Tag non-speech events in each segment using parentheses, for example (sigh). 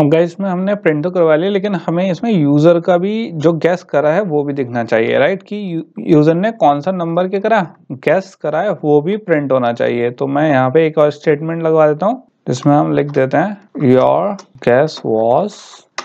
अब गैस में हमने प्रिंट तो करवा लिया लेकिन हमें इसमें यूज़र का भी जो गैस करा है वो भी दिखना चाहिए राइट कि यूज़र ने कौन सा नंबर के करा गैस करा है वो भी प्रिंट होना चाहिए तो मैं यहाँ पे एक और स्टेटमेंट लगवा देता हूँ जिसमें हम लिख देते हैं your guess was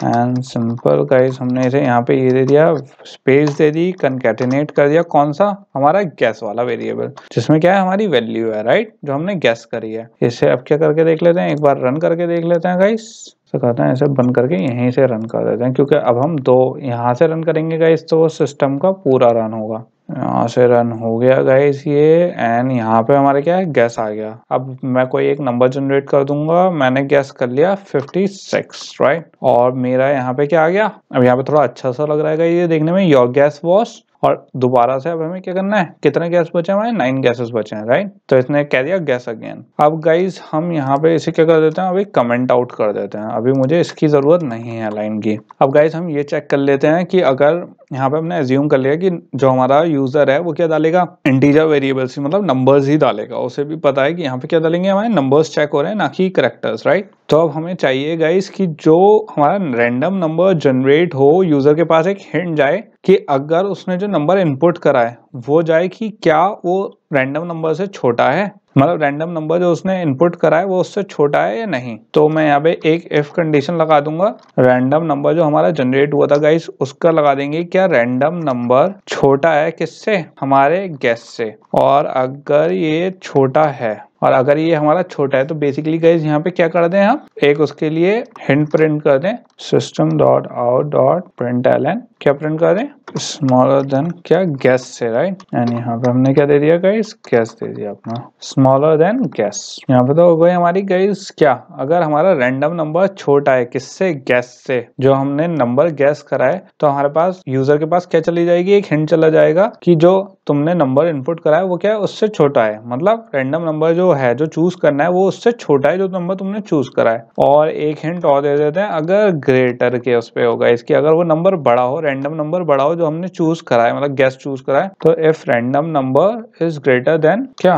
and simple guys हमने इसे यहाँ पे ये दे दिया स्पेस दे दी कंकेटिनेट कर दिया कौन सा हमारा गैस वाला वेरिएबल जिसमें क्या है हमारी वैल्यू है राइट जो हमने गैस करी है इसे अब क्या करके देख लेते हैं एक बार रन करके देख लेते हैं गाइस तो कहते हैं ऐसे बंद करके यहीं से रन कर देते हैं क्योंकि अब हम दो यहाँ से रन करेंगे गाइस तो सिस्टम का पूरा रन होगा यहाँ से रन हो गया गाइस ये एंड यहाँ पे हमारे क्या है गैस आ गया अब मैं कोई एक नंबर जनरेट कर दूंगा मैंने गैस कर लिया 56 राइट और मेरा यहाँ पे क्या आ गया अब यहाँ पे थोड़ा अच्छा सा लग रहा है ये देखने में योर गैस वॉश और दोबारा से अब हमें क्या करना है कितने गैस बचे हमारे नाइन गैसेस बचे हैं राइट तो इसने कह दिया गैस अगेन अब गाइज हम यहाँ पे इसे क्या कर देते हैं अभी कमेंट आउट कर देते हैं अभी मुझे इसकी ज़रूरत नहीं है लाइन की अब गाइज हम ये चेक कर लेते हैं कि अगर यहाँ पे हमने एज्यूम कर लिया कि जो हमारा यूज़र है वो क्या डालेगा इंटीजर वेरिएबल्स मतलब नंबर्स ही डालेगा उसे भी पता है कि यहाँ पे क्या डालेंगे हमारे नंबर्स चेक हो रहे हैं ना कि करेक्टर्स राइट तो अब हमें चाहिए गाइस कि जो हमारा रैंडम नंबर जनरेट हो यूज़र के पास एक हिंट जाए कि अगर उसने जो नंबर इनपुट करा है वो जाए कि क्या वो रैंडम नंबर से छोटा है मतलब रैंडम नंबर जो उसने इनपुट करा है वो उससे छोटा है या नहीं तो मैं यहाँ पे एक इफ कंडीशन लगा दूंगा रैंडम नंबर जो हमारा जनरेट हुआ था गाइस उसका लगा देंगे क्या रैंडम नंबर छोटा है किससे हमारे गैस से और अगर ये छोटा है और अगर ये हमारा छोटा है तो बेसिकली गाइज यहाँ पे क्या कर दें हम एक उसके लिए हिंट प्रिंट कर दें system dot out dot print L n क्या प्रिंट कर रहे हैं स्मॉलर देन क्या गैस से राइट एंड यहाँ पे हमने क्या दे दिया गाइस गैस दे दिया अपना स्मॉलर देन गैस यहाँ पे तो हो गई हमारी गाइस क्या अगर हमारा रैंडम नंबर छोटा है किससे गैस से जो हमने नंबर गैस कराए तो हमारे पास यूजर के पास क्या चली जाएगी एक हिंट चला जाएगा की जो तुमने नंबर इनपुट कराया वो क्या है उससे छोटा है मतलब रैंडम नंबर जो है जो चूज करना है वो उससे छोटा है जो नंबर तुमने चूज करा है और एक हिंट और दे देते हैं अगर ग्रेटर के उस पर होगा इसकी अगर वो नंबर बड़ा हो रैंडम नंबर बढ़ाओ जो हमने चूज करा है मतलब गैस चूज करा है तो if random number is greater than क्या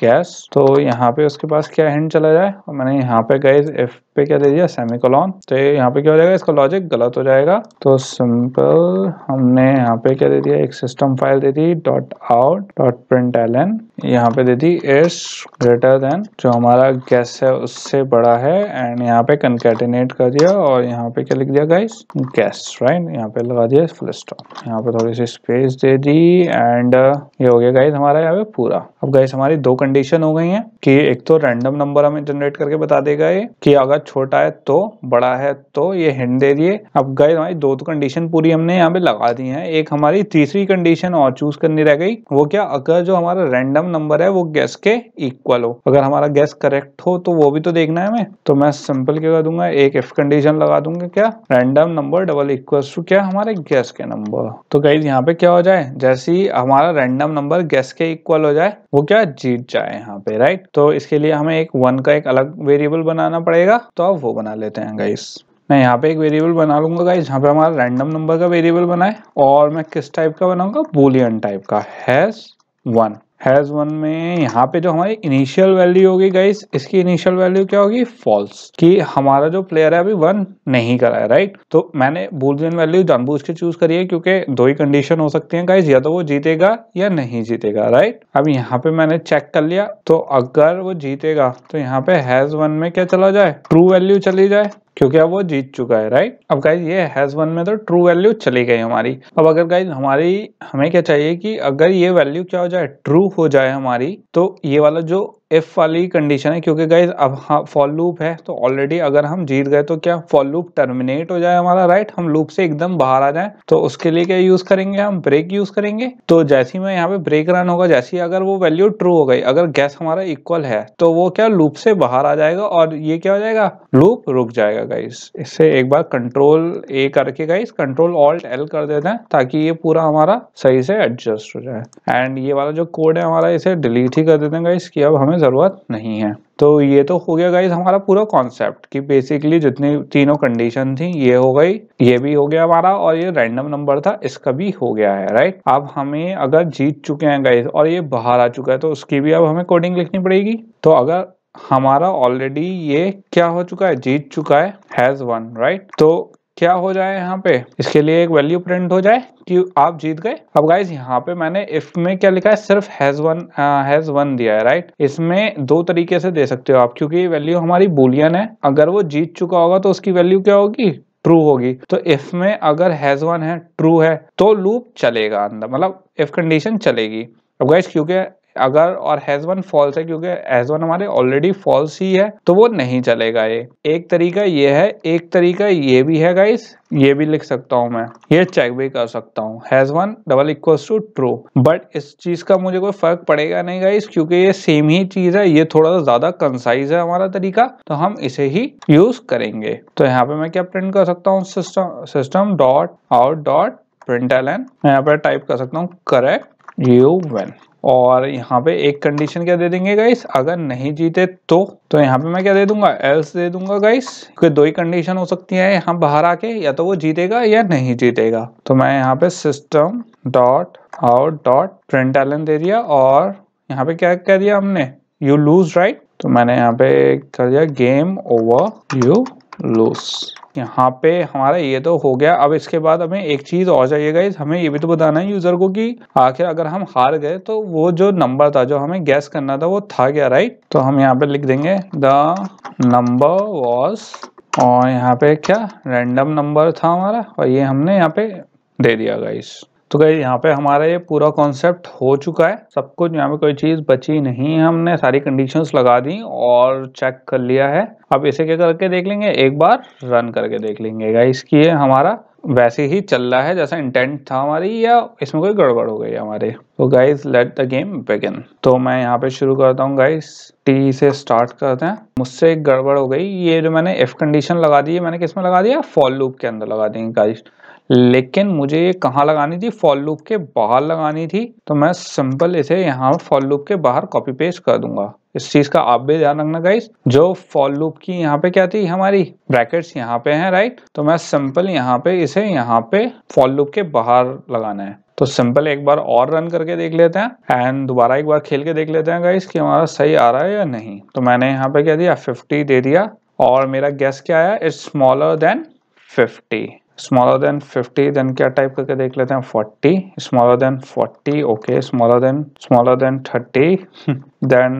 गैस तो यहाँ पे उसके पास क्या हैंड चला जाए और मैंने यहाँ पे गए इफ पे क्या दे दिया सेमिकोलॉन तो यहाँ पे क्या हो जाएगा इसका लॉजिक गलत हो जाएगा तो सिंपल हमने यहाँ पे क्या दे दिया एक सिस्टम फाइल दे दी dot out dot print L N यहाँ पे दे दी इज ग्रेटर देन जो हमारा गैस है उससे बड़ा है एंड यहाँ पे कंकेटिनेट कर दिया और यहाँ पे क्या लिख दिया गाइस गैस राइट यहाँ पे लगा दिया दिया फुल स्टॉप यहाँ पे थोड़ी सी स्पेस दे दी एंड uh, ये हो गया गाइस हमारा यहाँ पे पूरा अब गाइस हमारी दो कंडीशन हो गई है कि एक तो रैंडम नंबर हमें जनरेट करके बता देगा ये कि अगर छोटा है तो बड़ा है तो ये हिंट दे दिए अब गाइस हमारी दो तो कंडीशन पूरी हमने यहाँ पे लगा दी है एक हमारी तीसरी कंडीशन और चूज करनी रह गई वो क्या अगर जो हमारा रैंडम नंबर है वो गैस के इक्वल हो अगर हमारा गैस करेक्ट हो तो वो भी तो देखना है हमें तो मैं सिंपल क्या कर दूंगा एक इफ कंडीशन लगा दूंगा क्या random number double equal to क्या हमारे गैस के नंबर तो गाइज यहाँ पे क्या हो जाए जैसे ही हमारा रैंडम नंबर गैस के इक्वल हो जाए वो क्या जीत जाए यहाँ पे राइट तो इसके लिए हमें एक वन का एक अलग वेरिएबल बनाना पड़ेगा तो आप वो बना लेते हैं गाइस मैं यहाँ पे एक वेरिएबल बना लूंगा गाइस यहाँ पे हमारा रैंडम नंबर का वेरिएबल बनाए और मैं किस टाइप का बनाऊंगा बोलियन टाइप का हैज वन हैज़ वन में यहाँ पे जो हमारी इनिशियल वैल्यू होगी गाइस इसकी इनिशियल वैल्यू क्या होगी फॉल्स कि हमारा जो प्लेयर है अभी वन नहीं करा है राइट तो मैंने बुलियन वैल्यू जानबूझ के चूज करी है क्योंकि दो ही कंडीशन हो सकती है गाइज या तो वो जीतेगा या नहीं जीतेगा राइट अब यहाँ पे मैंने चेक कर लिया तो अगर वो जीतेगा तो यहाँ पे हैज वन में क्या चला जाए ट्रू वैल्यू चली जाए क्योंकि अब वो जीत चुका है राइट अब गाइज ये हैज वन में तो ट्रू वैल्यू चली गई हमारी अब अगर गाइज हमारी हमें क्या चाहिए कि अगर ये वैल्यू क्या हो जाए ट्रू हो जाए हमारी तो ये वाला जो इफ़ वाली कंडीशन है क्योंकि गाइज अब हाँ फॉल लूप है तो ऑलरेडी अगर हम जीत गए तो क्या फॉल लूप टर्मिनेट हो जाए हमारा राइट हम लूप से एकदम बाहर आ जाए तो उसके लिए क्या यूज़ करेंगे हम ब्रेक यूज़ करेंगे तो जैसी मैं यहाँ पे ब्रेक रन होगा जैसी अगर वो वैल्यू ट्रू हो गई अगर गैस हमारा इक्वल है तो वो क्या लूप से बाहर आ जाएगा और ये क्या हो जाएगा लूप रुक जाएगा गाइस इससे एक बार कंट्रोल ए करके गाइस कंट्रोल ऑल्ट एल कर देते हैं ताकि ये पूरा हमारा सही से एडजस्ट हो जाए एंड ये वाला जो कोड है हमारा इसे डिलीट ही कर देते हैं गाइस की अब हमें ज़रूरत नहीं है तो ये तो हो गया गाइज हमारा पूरा कॉन्सेप्ट कि बेसिकली जितनी तीनों कंडीशन थी ये हो गई ये भी हो गया हमारा और ये रैंडम नंबर था इसका भी हो गया है राइट अब हमें अगर जीत चुके हैं गाइज और ये बाहर आ चुका है तो उसकी भी अब हमें कोडिंग लिखनी पड़ेगी तो अगर हमारा ऑलरेडी ये क्या हो चुका है जीत चुका है हैज वन राइट तो क्या हो जाए यहाँ पे इसके लिए एक वैल्यू प्रिंट हो जाए कि आप जीत गए अब गाइज यहाँ पे मैंने इफ में क्या लिखा है सिर्फ हैज वन हैज वन दिया है राइट इसमें दो तरीके से दे सकते हो आप क्योंकि वैल्यू हमारी बुलियन है अगर वो जीत चुका होगा तो उसकी वैल्यू क्या होगी ट्रू होगी तो इफ में अगर हैज वन है ट्रू है तो लूप चलेगा अंदर मतलब इफ कंडीशन चलेगी अब गाइज क्योंकि अगर और हैज वन फॉल्स है क्योंकि हैज वन हमारे ऑलरेडी फॉल्स ही है तो वो नहीं चलेगा ये एक तरीका ये है एक तरीका ये भी है गाइस ये भी लिख सकता हूं मैं ये चेक भी कर सकता हूं has won double equal to true but इस चीज का मुझे कोई फर्क पड़ेगा नहीं गाइस क्योंकि ये सेम ही चीज है ये थोड़ा सा ज्यादा कंसाइज है हमारा तरीका तो हम इसे ही यूज करेंगे तो यहाँ पे मैं क्या प्रिंट कर सकता हूँ system system dot out dot print L N मैं यहाँ पे टाइप कर सकता हूँ करेक्ट यू वेन और यहाँ पे एक कंडीशन क्या दे देंगे गाइस अगर नहीं जीते तो तो यहाँ पे मैं क्या दे दूंगा एल्स दे दूंगा गाइस क्योंकि दो ही कंडीशन हो सकती है यहाँ बाहर आके या तो वो जीतेगा या नहीं जीतेगा तो मैं यहाँ पे system dot out dot print L N दे दिया और यहाँ पे क्या कह दिया हमने यू लूज राइट तो मैंने यहाँ पे कर दिया गेम ओवर यू लूज यहाँ पे हमारा ये तो हो गया अब इसके बाद हमें एक चीज और चाहिए गाइज हमें ये भी तो बताना है यूजर को कि आखिर अगर हम हार गए तो वो जो नंबर था जो हमें गैस करना था वो था क्या राइट तो हम यहाँ पे लिख देंगे द नंबर वॉज और यहाँ पे क्या रेंडम नंबर था हमारा और ये हमने यहाँ पे दे दिया गाइस तो गई यहाँ पे हमारा ये पूरा कॉन्सेप्ट हो चुका है सब कुछ यहाँ पे कोई चीज़ बची नहीं है हमने सारी कंडीशंस लगा दी और चेक कर लिया है अब इसे क्या करके देख लेंगे एक बार रन करके देख लेंगे गाइस कि ये हमारा वैसे ही चल रहा है जैसा इंटेंट था हमारी या इसमें कोई गड़बड़ हो गई हमारे तो guys let the game begin तो मैं यहाँ पे शुरू करता हूँ गाइस टी से स्टार्ट करते हैं मुझसे गड़बड़ हो गई ये जो मैंने एफ कंडीशन लगा दी है मैंने किस में लगा दिया फॉल लूप के अंदर लगा दी गाइस लेकिन मुझे ये कहाँ लगानी थी फॉल लूप के बाहर लगानी थी तो मैं सिंपल इसे यहाँ फॉल लूप के बाहर कॉपी पेस्ट कर दूंगा इस चीज का आप भी ध्यान रखना गाइस जो फॉल लूप की यहाँ पे क्या थी हमारी ब्रैकेट्स यहाँ पे हैं राइट तो मैं सिंपल यहाँ पे इसे यहाँ पे फॉल लूप के बाहर लगाना है तो सिंपल एक बार और रन करके देख लेते हैं एंड दोबारा एक बार खेल के देख लेते हैं गाइस कि हमारा सही आ रहा है या नहीं तो मैंने यहाँ पे क्या दिया 50 दे दिया और मेरा गैस क्या आया it's smaller than 50 smaller than 50 then क्या टाइप करके देख लेते हैं 40 smaller than 40 okay smaller than smaller than 30 then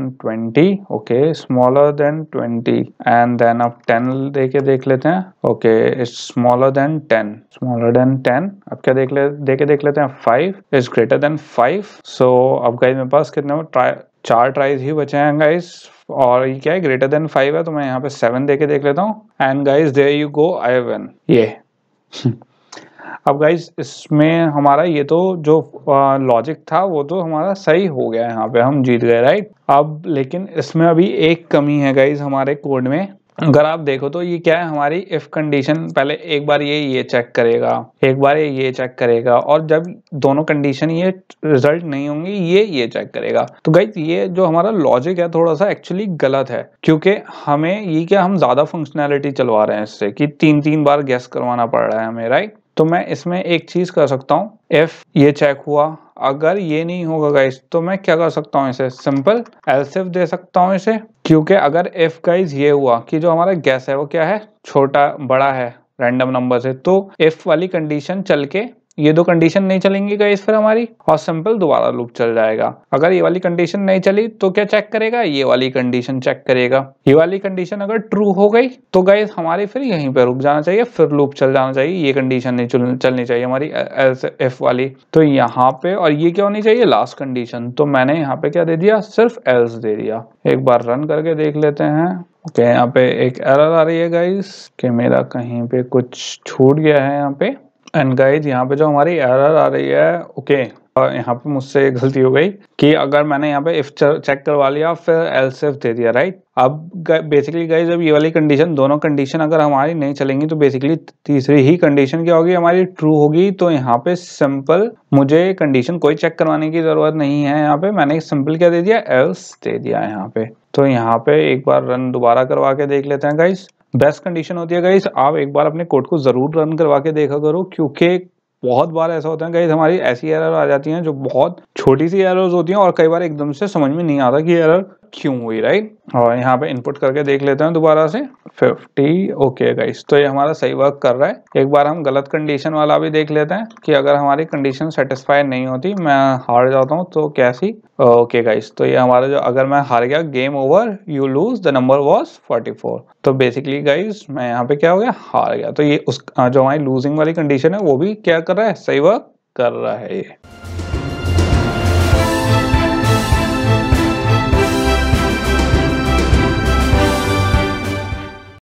20 okay smaller than 20 and then अब 10 देके देख लेते हैं okay smaller than 10 smaller than 10 अब क्या देख ले देके देख लेते हैं 5 इज ग्रेटर देन 5 सो अब गाइस मेरे पास कितने चार ट्राइज ही बचे हैं गाइज और ये क्या है ग्रेटर देन फाइव है तो मैं यहाँ पे सेवन देके देख लेता हूँ and guys there you go I won ये (laughs) अब गाइज इसमें हमारा ये तो जो लॉजिक था वो तो हमारा सही हो गया यहाँ पे हम जीत गए राइट अब लेकिन इसमें अभी एक कमी है गाइज हमारे कोड में अगर आप देखो तो ये क्या है हमारी इफ कंडीशन पहले एक बार ये ये चेक करेगा एक बार ये ये चेक करेगा और जब दोनों कंडीशन ये रिजल्ट नहीं होंगे ये ये चेक करेगा तो गई ये जो हमारा लॉजिक है थोड़ा सा एक्चुअली गलत है क्योंकि हमें ये क्या हम ज्यादा फंक्शनैलिटी चलवा रहे हैं इससे कि तीन तीन बार गैस करवाना पड़ रहा है हमें राइट तो मैं इसमें एक चीज़ कर सकता हूँ एफ ये चेक हुआ अगर ये नहीं होगा गाइज तो मैं क्या कर सकता हूँ इसे सिंपल एल्सिफ दे सकता हूँ इसे क्योंकि अगर एफ गाइज ये हुआ कि जो हमारा गैस है वो क्या है छोटा बड़ा है रैंडम नंबर से तो एफ वाली कंडीशन चल के ये दो कंडीशन नहीं चलेंगी गाइस फिर हमारी और सिंपल दोबारा लूप चल जाएगा अगर ये वाली कंडीशन नहीं चली तो क्या चेक करेगा ये वाली कंडीशन चेक करेगा ये वाली कंडीशन अगर ट्रू हो गई तो गाइस हमारी फिर यहीं पे रुक जाना चाहिए फिर लूप चल जाना चाहिए ये कंडीशन नहीं चलनी चाहिए हमारी एस एफ वाली तो यहाँ पे और ये क्या होनी चाहिए लास्ट कंडीशन तो मैंने यहाँ पे क्या दे दिया सिर्फ एल्स दे दिया एक बार रन करके देख लेते हैं ओके यहाँ पे एक एरर आ रही है गाइस कि मेरा कहीं पे कुछ छूट गया है यहाँ पे एंड गाइज यहाँ पे जो हमारी एरर आ रही है ओके okay, यहाँ पे मुझसे गलती हो गई कि अगर मैंने यहाँ पे इफ चेक करवा लिया फिर एल्स इफ दे दिया राइट अब बेसिकली गाइज जब ये वाली कंडीशन दोनों कंडीशन अगर हमारी नहीं चलेंगी तो बेसिकली तीसरी ही कंडीशन क्या होगी हमारी ट्रू होगी तो यहाँ पे सिंपल मुझे कंडीशन कोई चेक करवाने की जरूरत नहीं है यहाँ पे मैंने सिंपल क्या दे दिया एल्स दे दिया यहाँ पे तो यहाँ पे एक बार रन दोबारा करवा के देख लेते हैं गाइज बेस्ट कंडीशन होती है गाइज आप एक बार अपने कोड को ज़रूर रन करवा के देखा करो क्योंकि बहुत बार ऐसा होता है गाइज हमारी ऐसी एरर आ जाती हैं जो बहुत छोटी सी एरर्स होती हैं और कई बार एकदम से समझ में नहीं आता कि एरर क्यों हुई राइट और यहाँ पे इनपुट करके देख लेते हैं दोबारा से 50 ओके गाइस तो ये हमारा सही वर्क कर रहा है एक बार हम गलत कंडीशन वाला भी देख लेते हैं कि अगर हमारी कंडीशन सेटिस्फाई नहीं होती मैं हार जाता हूँ तो कैसी ओके गाइस तो ये हमारा जो अगर मैं हार गया game over you lose the number was forty तो बेसिकली गाइस मैं यहाँ पे क्या हो गया हार गया तो ये उस जो हमारी लूजिंग वाली कंडीशन है वो भी क्या कर रहा है सही वर्क कर रहा है ये